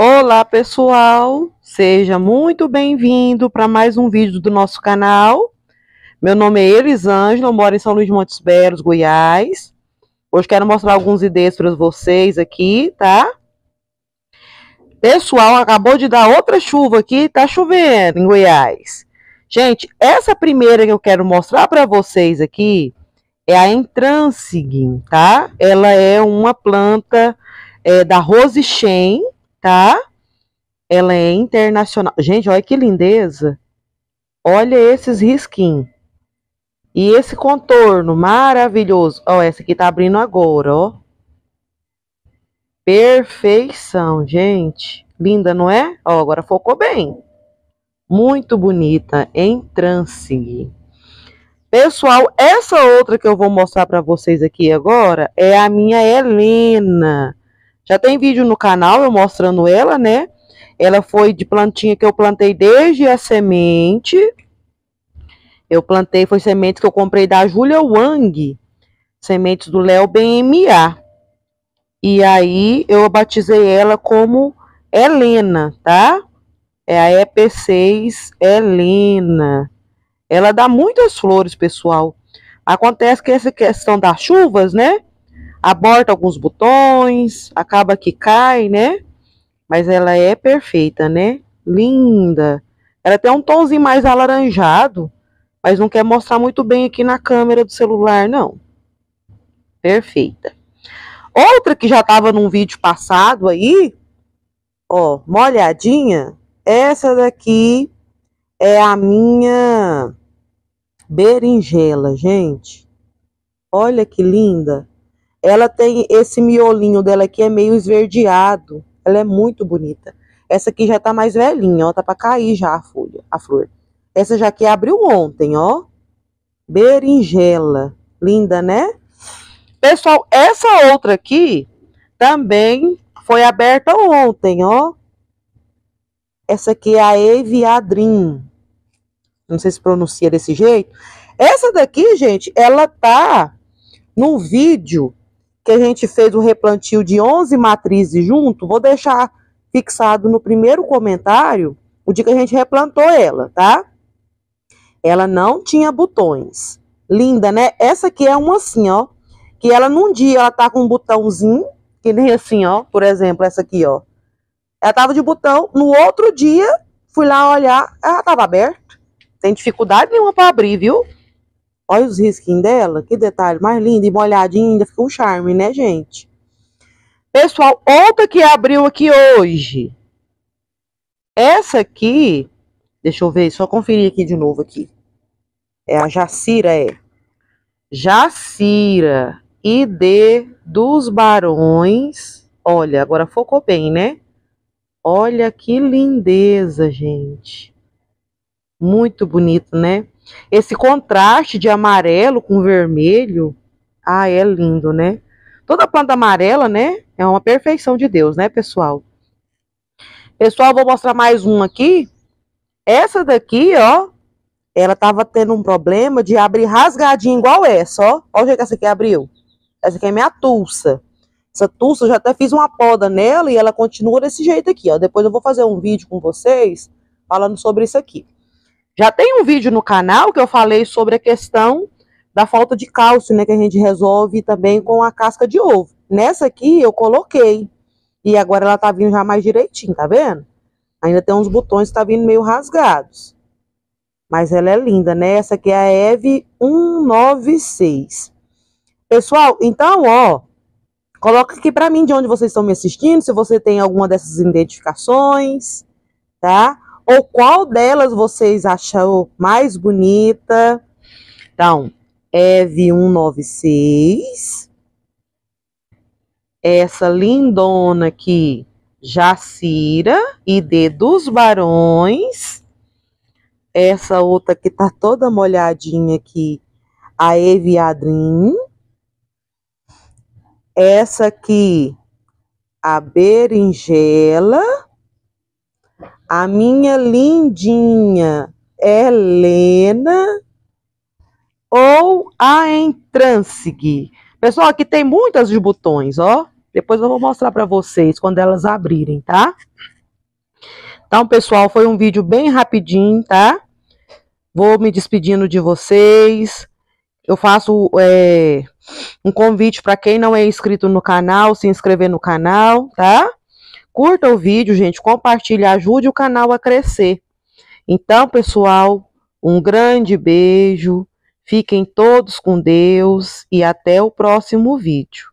Olá pessoal, seja muito bem-vindo para mais um vídeo do nosso canal. Meu nome é Elisângela, moro em São Luís de Montes Belos, Goiás. Hoje quero mostrar alguns ideias para vocês aqui, tá? Pessoal, acabou de dar outra chuva aqui, tá chovendo em Goiás. Gente, essa primeira que eu quero mostrar para vocês aqui é a Entransig, tá? Ela é uma planta é, da Rose Shen, tá? Ela é internacional. Gente, olha que lindeza. Olha esses risquinhos. E esse contorno maravilhoso. Ó, essa aqui tá abrindo agora, ó. Perfeição, gente. Linda, não é? Ó, agora focou bem. Muito bonita, em transe. Pessoal, essa outra que eu vou mostrar para vocês aqui agora é a minha Helena. Já tem vídeo no canal eu mostrando ela, né? Ela foi de plantinha que eu plantei desde a semente. Eu plantei, foi sementes que eu comprei da Julia Wang. Sementes do Léo BMA. E aí eu batizei ela como Helena, tá? É a EP6 Helena. Ela dá muitas flores, pessoal. Acontece que essa questão das chuvas, né? aborta alguns botões, acaba que cai, né? Mas ela é perfeita, né? Linda. Ela tem um tomzinho mais alaranjado, mas não quer mostrar muito bem aqui na câmera do celular, não. Perfeita. Outra que já estava num vídeo passado aí, ó, molhadinha, essa daqui é a minha berinjela, gente. Olha que linda. Ela tem esse miolinho dela aqui, é meio esverdeado. Ela é muito bonita. Essa aqui já tá mais velhinha, ó. Tá pra cair já a folha, a flor. Essa já aqui abriu ontem, ó. Berinjela. Linda, né? Pessoal, essa outra aqui também foi aberta ontem, ó. Essa aqui é a Eviadrim. Não sei se pronuncia desse jeito. Essa daqui, gente, ela tá num vídeo que a gente fez o replantio de 11 matrizes junto, vou deixar fixado no primeiro comentário o dia que a gente replantou ela, tá? Ela não tinha botões. Linda, né? Essa aqui é uma assim, ó, que ela num dia ela tá com um botãozinho, que nem assim, ó, por exemplo, essa aqui, ó. Ela tava de botão, no outro dia fui lá olhar, ela tava aberta. Tem dificuldade nenhuma para abrir, viu? Olha os risquinhos dela, que detalhe mais lindo e molhadinho, ainda fica um charme, né, gente? Pessoal, outra que abriu aqui hoje. Essa aqui, deixa eu ver, só conferir aqui de novo aqui. É a Jacira, é. Jacira ID dos Barões. Olha, agora focou bem, né? Olha que lindeza, gente. Muito bonito, né? Esse contraste de amarelo com vermelho, ah, é lindo, né? Toda planta amarela, né? É uma perfeição de Deus, né, pessoal? Pessoal, vou mostrar mais um aqui. Essa daqui, ó, ela tava tendo um problema de abrir rasgadinho igual essa, ó. Olha o jeito que essa aqui abriu. Essa aqui é minha tulsa. Essa tulsa eu já até fiz uma poda nela e ela continua desse jeito aqui, ó. Depois eu vou fazer um vídeo com vocês falando sobre isso aqui. Já tem um vídeo no canal que eu falei sobre a questão da falta de cálcio, né, que a gente resolve também com a casca de ovo. Nessa aqui eu coloquei e agora ela tá vindo já mais direitinho, tá vendo? Ainda tem uns botões que tá vindo meio rasgados. Mas ela é linda, né? Essa aqui é a Eve 196. Pessoal, então, ó, coloca aqui para mim de onde vocês estão me assistindo, se você tem alguma dessas identificações, tá? Ou qual delas vocês achou mais bonita? Então, EV196. Essa lindona aqui, Jacira, ID dos Barões. Essa outra que tá toda molhadinha aqui, a Eviadrin. Essa aqui, a berinjela a minha lindinha Helena ou a Entransigue. Pessoal, aqui tem muitas de botões, ó. Depois eu vou mostrar para vocês quando elas abrirem, tá? Então, pessoal, foi um vídeo bem rapidinho, tá? Vou me despedindo de vocês. Eu faço é, um convite para quem não é inscrito no canal, se inscrever no canal, tá? Curta o vídeo, gente, compartilhe, ajude o canal a crescer. Então, pessoal, um grande beijo, fiquem todos com Deus e até o próximo vídeo.